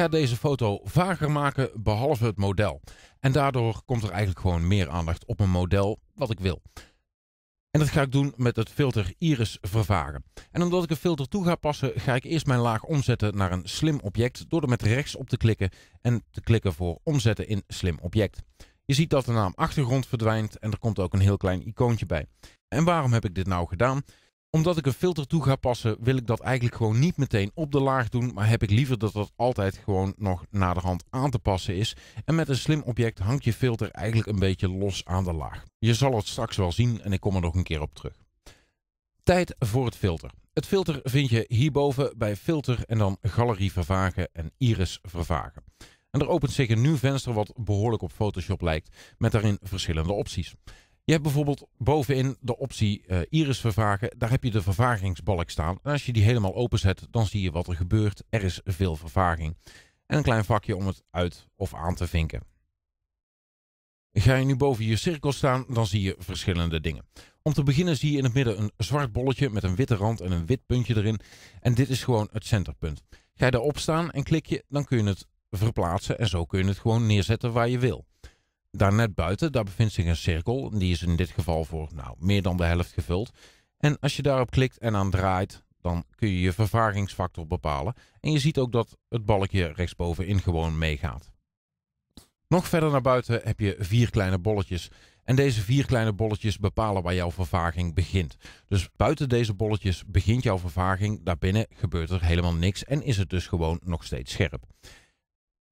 ga deze foto vager maken behalve het model. En daardoor komt er eigenlijk gewoon meer aandacht op een model wat ik wil. En dat ga ik doen met het filter Iris vervagen. En omdat ik een filter toe ga passen, ga ik eerst mijn laag omzetten naar een slim object door er met rechts op te klikken en te klikken voor omzetten in slim object. Je ziet dat de naam achtergrond verdwijnt en er komt ook een heel klein icoontje bij. En waarom heb ik dit nou gedaan? Omdat ik een filter toe ga passen, wil ik dat eigenlijk gewoon niet meteen op de laag doen, maar heb ik liever dat dat altijd gewoon nog naderhand aan te passen is. En met een slim object hangt je filter eigenlijk een beetje los aan de laag. Je zal het straks wel zien en ik kom er nog een keer op terug. Tijd voor het filter. Het filter vind je hierboven bij filter en dan galerie vervagen en iris vervagen. En er opent zich een nieuw venster wat behoorlijk op Photoshop lijkt, met daarin verschillende opties. Je hebt bijvoorbeeld bovenin de optie eh, iris vervagen. Daar heb je de vervagingsbalk staan. En als je die helemaal openzet, dan zie je wat er gebeurt. Er is veel vervaging. En een klein vakje om het uit of aan te vinken. Ga je nu boven je cirkel staan, dan zie je verschillende dingen. Om te beginnen zie je in het midden een zwart bolletje met een witte rand en een wit puntje erin. En dit is gewoon het centerpunt. Ga je daarop staan en klik je, dan kun je het verplaatsen en zo kun je het gewoon neerzetten waar je wil daarnet buiten, daar bevindt zich een cirkel. Die is in dit geval voor nou, meer dan de helft gevuld. En als je daarop klikt en aan draait, dan kun je je vervagingsfactor bepalen. En je ziet ook dat het balkje rechtsbovenin gewoon meegaat. Nog verder naar buiten heb je vier kleine bolletjes. En deze vier kleine bolletjes bepalen waar jouw vervaging begint. Dus buiten deze bolletjes begint jouw vervaging. Daarbinnen gebeurt er helemaal niks en is het dus gewoon nog steeds scherp.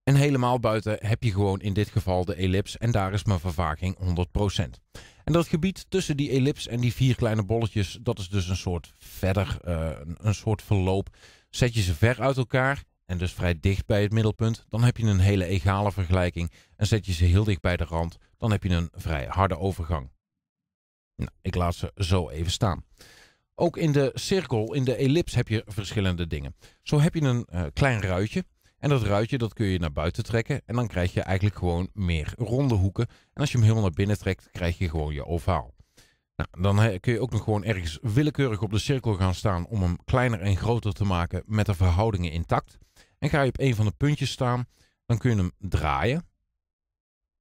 En helemaal buiten heb je gewoon in dit geval de ellips en daar is mijn vervaking 100%. En dat gebied tussen die ellips en die vier kleine bolletjes, dat is dus een soort verder, eh, een soort verloop. Zet je ze ver uit elkaar en dus vrij dicht bij het middelpunt, dan heb je een hele egale vergelijking. En zet je ze heel dicht bij de rand, dan heb je een vrij harde overgang. Nou, ik laat ze zo even staan. Ook in de cirkel, in de ellips, heb je verschillende dingen. Zo heb je een eh, klein ruitje. En dat ruitje dat kun je naar buiten trekken en dan krijg je eigenlijk gewoon meer ronde hoeken. En als je hem helemaal naar binnen trekt, krijg je gewoon je ovaal. Nou, dan eh, kun je ook nog gewoon ergens willekeurig op de cirkel gaan staan om hem kleiner en groter te maken met de verhoudingen intact. En ga je op een van de puntjes staan, dan kun je hem draaien.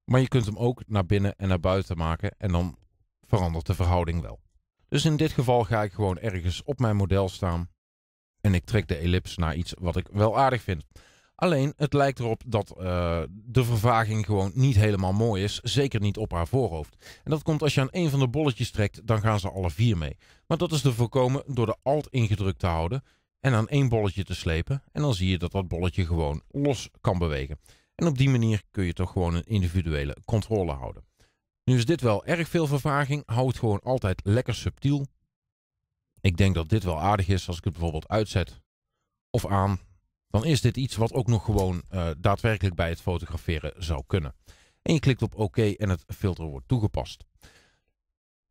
Maar je kunt hem ook naar binnen en naar buiten maken en dan verandert de verhouding wel. Dus in dit geval ga ik gewoon ergens op mijn model staan en ik trek de ellips naar iets wat ik wel aardig vind. Alleen het lijkt erop dat eh, de vervaging gewoon niet helemaal mooi is. Zeker niet op haar voorhoofd. En dat komt als je aan een van de bolletjes trekt, dan gaan ze alle vier mee. Maar dat is te voorkomen door de alt ingedrukt te houden en aan één bolletje te slepen. En dan zie je dat dat bolletje gewoon los kan bewegen. En op die manier kun je toch gewoon een individuele controle houden. Nu is dit wel erg veel vervaging. Hou het gewoon altijd lekker subtiel. Ik denk dat dit wel aardig is als ik het bijvoorbeeld uitzet of aan dan is dit iets wat ook nog gewoon eh, daadwerkelijk bij het fotograferen zou kunnen. En je klikt op OK en het filter wordt toegepast.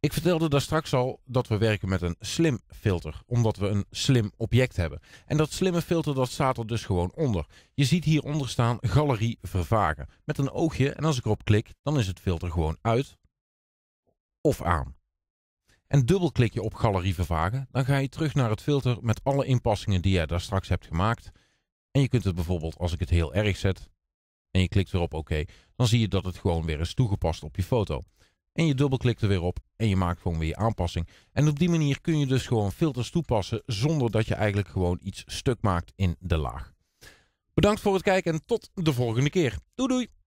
Ik vertelde daar straks al dat we werken met een slim filter, omdat we een slim object hebben. En dat slimme filter dat staat er dus gewoon onder. Je ziet hieronder staan galerie vervagen met een oogje en als ik erop klik dan is het filter gewoon uit of aan. En dubbelklik je op galerie vervagen, dan ga je terug naar het filter met alle inpassingen die je daar straks hebt gemaakt. En je kunt het bijvoorbeeld, als ik het heel erg zet en je klikt erop oké, dan zie je dat het gewoon weer is toegepast op je foto. En je dubbelklikt er weer op en je maakt gewoon weer je aanpassing. En op die manier kun je dus gewoon filters toepassen zonder dat je eigenlijk gewoon iets stuk maakt in de laag. Bedankt voor het kijken en tot de volgende keer. Doei doei!